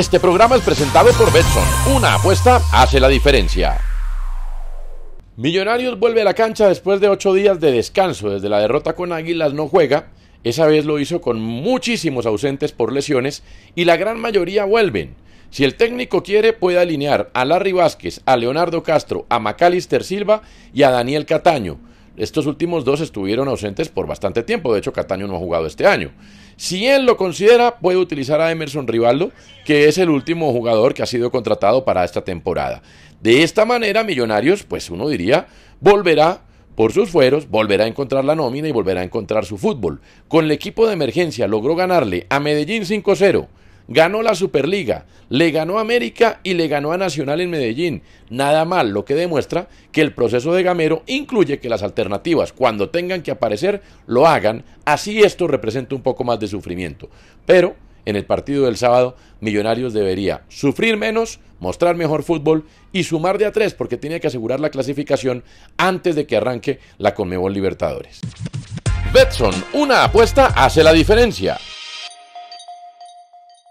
Este programa es presentado por Betson. Una apuesta hace la diferencia. Millonarios vuelve a la cancha después de ocho días de descanso. Desde la derrota con Águilas no juega. Esa vez lo hizo con muchísimos ausentes por lesiones y la gran mayoría vuelven. Si el técnico quiere, puede alinear a Larry Vázquez, a Leonardo Castro, a Macalister Silva y a Daniel Cataño. Estos últimos dos estuvieron ausentes por bastante tiempo, de hecho Cataño no ha jugado este año. Si él lo considera, puede utilizar a Emerson Rivaldo, que es el último jugador que ha sido contratado para esta temporada. De esta manera, Millonarios, pues uno diría, volverá por sus fueros, volverá a encontrar la nómina y volverá a encontrar su fútbol. Con el equipo de emergencia logró ganarle a Medellín 5-0 ganó la Superliga, le ganó a América y le ganó a Nacional en Medellín. Nada mal, lo que demuestra que el proceso de Gamero incluye que las alternativas, cuando tengan que aparecer, lo hagan. Así esto representa un poco más de sufrimiento. Pero en el partido del sábado, Millonarios debería sufrir menos, mostrar mejor fútbol y sumar de a tres porque tiene que asegurar la clasificación antes de que arranque la Conmebol Libertadores. Betson, una apuesta hace la diferencia.